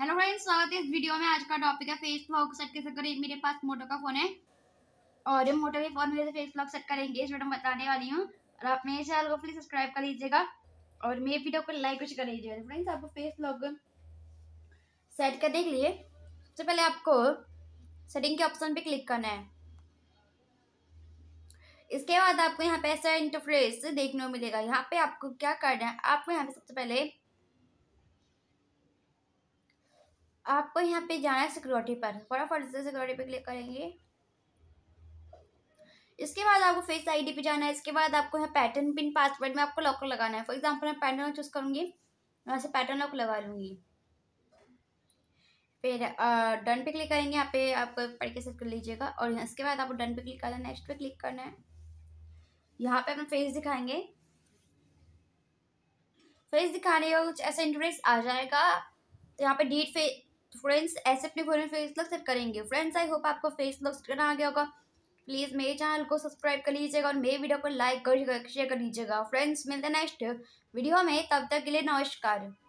hello friends स्वागत है इस वीडियो में आज का टॉपिक है फेस लॉक सेट कैसे करें मेरे पास मोटो का फ़ोन है और ये मोटो के फ़ोन में फेस लॉक सेट करेंगे इस वीडियो में बताने वाली हूँ और आप मेरे चैनल को प्लीज़ सब्सक्राइब कर लीजिएगा और मेरे वीडियो को लाइक कुछ कर लीजिएगा फ्रेंड्स तो आपको फेस लॉक सेट करने के लिए सबसे पहले आपको सेटिंग के ऑप्शन पर क्लिक करना है इसके बाद आपको यहाँ पे ऐसा इंटरफेस देखने को मिलेगा यहाँ पे आपको क्या करना है आपको यहाँ पे सबसे पहले आपको यहाँ पे जाना है सिक्योरिटी पर फटाफट से सिक्योरिटी पे क्लिक करेंगे इसके बाद आपको फेस आईडी पे जाना है इसके बाद आपको यहाँ पैटर्न पिन पासवर्ड में आपको लॉक लगाना है फॉर एग्जांपल मैं पैटर्न चूज़ करूँगी वहाँ से पैटर्न लॉक लगा लूँगी फिर डन पे क्लिक करेंगे यहाँ पे आपको पढ़ के सेट कर लीजिएगा और इसके बाद आपको डन पे क्लिक करना है नेक्स्ट पे क्लिक करना है यहाँ पे अपना फेस दिखाएंगे फेस दिखाने का कुछ ऐसा इंटरेस्ट आ जाएगा तो यहाँ पे डीट फे तो फ्रेंड्स ऐसे अपने फोरन फेस लुक सेट करेंगे फ्रेंड्स आई होप आपको फेस लुक करना आ गया होगा प्लीज़ मेरे चैनल को सब्सक्राइब कर लीजिएगा और मेरे वीडियो को लाइक कर शेयर कर लीजिएगा फ्रेंड्स मिलते हैं नेक्स्ट वीडियो में तब तक के लिए नमस्कार